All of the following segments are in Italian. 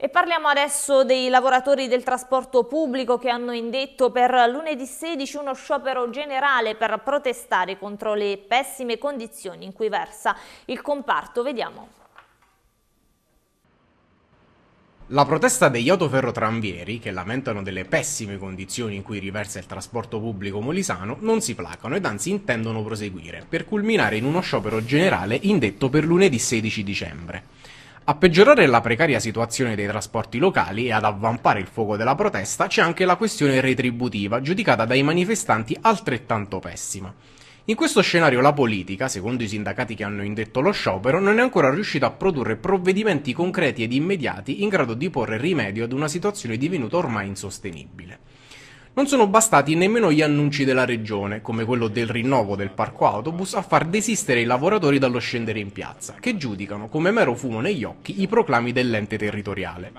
E parliamo adesso dei lavoratori del trasporto pubblico che hanno indetto per lunedì 16 uno sciopero generale per protestare contro le pessime condizioni in cui versa il comparto. Vediamo. La protesta degli autoferrotranvieri, che lamentano delle pessime condizioni in cui riversa il trasporto pubblico molisano, non si placano ed anzi intendono proseguire, per culminare in uno sciopero generale indetto per lunedì 16 dicembre. A peggiorare la precaria situazione dei trasporti locali e ad avvampare il fuoco della protesta c'è anche la questione retributiva, giudicata dai manifestanti altrettanto pessima. In questo scenario la politica, secondo i sindacati che hanno indetto lo sciopero, non è ancora riuscita a produrre provvedimenti concreti ed immediati in grado di porre rimedio ad una situazione divenuta ormai insostenibile. Non sono bastati nemmeno gli annunci della regione, come quello del rinnovo del parco autobus, a far desistere i lavoratori dallo scendere in piazza, che giudicano come mero fumo negli occhi i proclami dell'ente territoriale.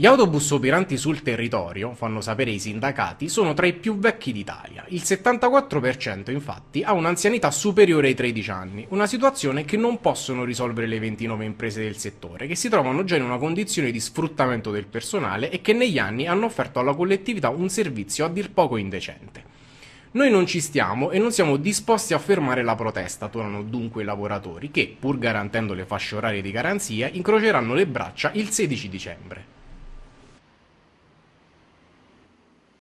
Gli autobus operanti sul territorio, fanno sapere i sindacati, sono tra i più vecchi d'Italia. Il 74% infatti ha un'anzianità superiore ai 13 anni, una situazione che non possono risolvere le 29 imprese del settore, che si trovano già in una condizione di sfruttamento del personale e che negli anni hanno offerto alla collettività un servizio a dir poco indecente. Noi non ci stiamo e non siamo disposti a fermare la protesta, tornano dunque i lavoratori che, pur garantendo le fasce orarie di garanzia, incroceranno le braccia il 16 dicembre.